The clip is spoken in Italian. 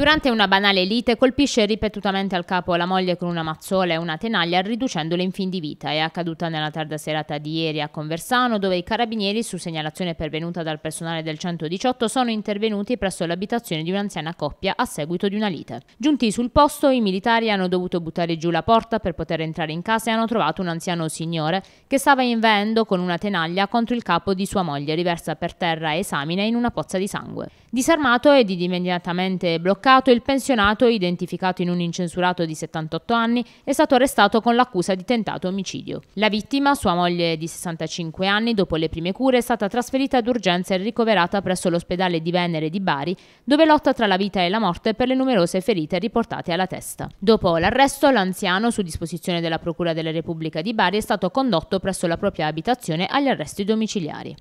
Durante una banale lite colpisce ripetutamente al capo la moglie con una mazzola e una tenaglia riducendola in fin di vita. È accaduta nella tarda serata di ieri a Conversano dove i carabinieri su segnalazione pervenuta dal personale del 118 sono intervenuti presso l'abitazione di un'anziana coppia a seguito di una lite. Giunti sul posto i militari hanno dovuto buttare giù la porta per poter entrare in casa e hanno trovato un anziano signore che stava inveendo con una tenaglia contro il capo di sua moglie riversa per terra e esamina in una pozza di sangue. Disarmato ed immediatamente bloccato certificato, il pensionato, identificato in un incensurato di 78 anni, è stato arrestato con l'accusa di tentato omicidio. La vittima, sua moglie di 65 anni, dopo le prime cure è stata trasferita d'urgenza e ricoverata presso l'ospedale di Venere di Bari, dove lotta tra la vita e la morte per le numerose ferite riportate alla testa. Dopo l'arresto, l'anziano, su disposizione della Procura della Repubblica di Bari, è stato condotto presso la propria abitazione agli arresti domiciliari.